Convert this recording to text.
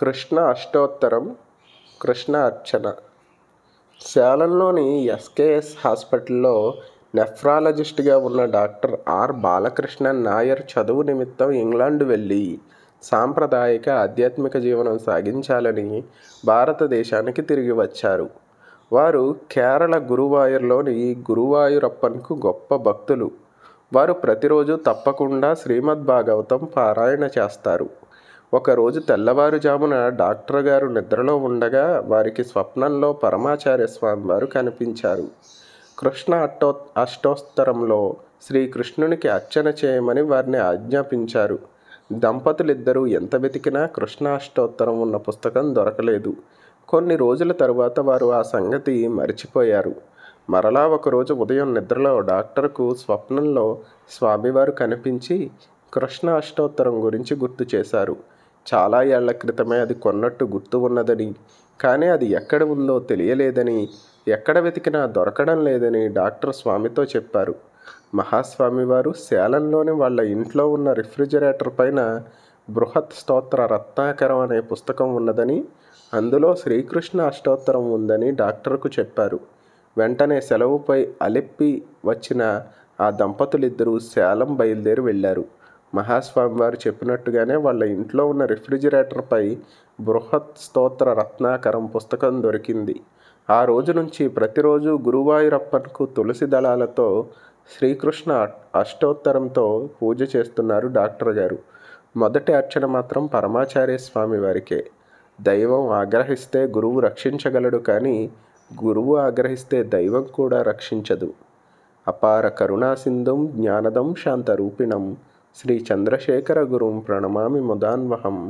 కృష్ణ అష్టోత్తరం కృష్ణ అర్చన సేలంలోని ఎస్కేఎస్ హాస్పిటల్లో నెఫ్రాలజిస్ట్గా ఉన్న డాక్టర్ ఆర్ బాలకృష్ణన్ నాయర్ చదువు నిమిత్తం ఇంగ్లాండ్ వెళ్ళి సాంప్రదాయక ఆధ్యాత్మిక జీవనం సాగించాలని భారతదేశానికి తిరిగి వచ్చారు వారు కేరళ గురువాయూర్లోని గురువాయూరప్పన్కు గొప్ప భక్తులు వారు ప్రతిరోజు తప్పకుండా శ్రీమద్భాగవతం పారాయణ చేస్తారు ఒకరోజు తెల్లవారుజామున డాక్టర్ గారు నిద్రలో ఉండగా వారికి స్వప్నంలో పరమాచార్య స్వామి వారు కనిపించారు కృష్ణ అట్టో అష్టోత్తరంలో శ్రీకృష్ణునికి అర్చన చేయమని వారిని ఆజ్ఞాపించారు దంపతులిద్దరూ ఎంత వెతికినా కృష్ణ అష్టోత్తరం ఉన్న పుస్తకం దొరకలేదు కొన్ని రోజుల తరువాత వారు ఆ సంగతి మరిచిపోయారు మరలా ఒకరోజు ఉదయం నిద్రలో డాక్టర్కు స్వప్నంలో స్వామివారు కనిపించి కృష్ణ అష్టోత్తరం గురించి గుర్తు చేశారు చాలా ఏళ్ల క్రితమే అది కొన్నట్టు గుర్తు ఉన్నదని కానీ అది ఎక్కడ ఉందో తెలియలేదని ఎక్కడ వెతికినా దొరకడం లేదని డాక్టర్ స్వామితో చెప్పారు మహాస్వామి వారు సేలంలోని వాళ్ళ ఇంట్లో ఉన్న రిఫ్రిజిరేటర్ పైన బృహత్ స్తోత్ర రత్నాకరం అనే పుస్తకం ఉన్నదని అందులో శ్రీకృష్ణ అష్టోత్తరం ఉందని డాక్టర్కు చెప్పారు వెంటనే సెలవుపై అలెప్పి వచ్చిన ఆ దంపతులిద్దరూ సేలం బయలుదేరి వెళ్ళారు మహాస్వామి వారు చెప్పినట్టుగానే వాళ్ళ ఇంట్లో ఉన్న రిఫ్రిజిరేటర్పై బృహత్ స్తోత్ర రత్నాకరం పుస్తకం దొరికింది ఆ రోజు నుంచి ప్రతిరోజు గురువాయూరప్పన్కు తులసి దళాలతో శ్రీకృష్ణ అష్టోత్తరంతో పూజ చేస్తున్నారు డాక్టర్ గారు మొదటి అర్చన మాత్రం పరమాచార్య స్వామి వారికే దైవం ఆగ్రహిస్తే గురువు రక్షించగలడు కానీ గురువు ఆగ్రహిస్తే దైవం కూడా రక్షించదు అపార కరుణాసింధుం జ్ఞానదం శాంతరూపిణం श्रीचन्द्रशेखरगुरुं प्रणमामि मुदान्वहम्